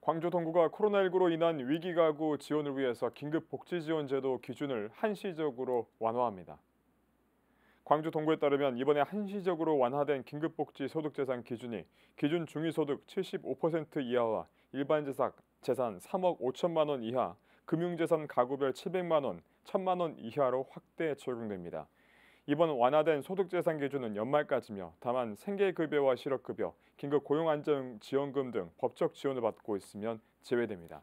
광주 동구가 코로나19로 인한 위기 가구 지원을 위해서 긴급복지지원제도 기준을 한시적으로 완화합니다. 광주 동구에 따르면 이번에 한시적으로 완화된 긴급복지 소득 재산 기준이 기준 중위소득 75% 이하와 일반 재산 3억 5천만 원 이하, 금융재산 가구별 700만 원, 1천만 원 이하로 확대 적용됩니다. 이번 완화된 소득재산 기준은 연말까지며 다만 생계급여와 실업급여, 긴급 고용안정지원금 등 법적 지원을 받고 있으면 제외됩니다.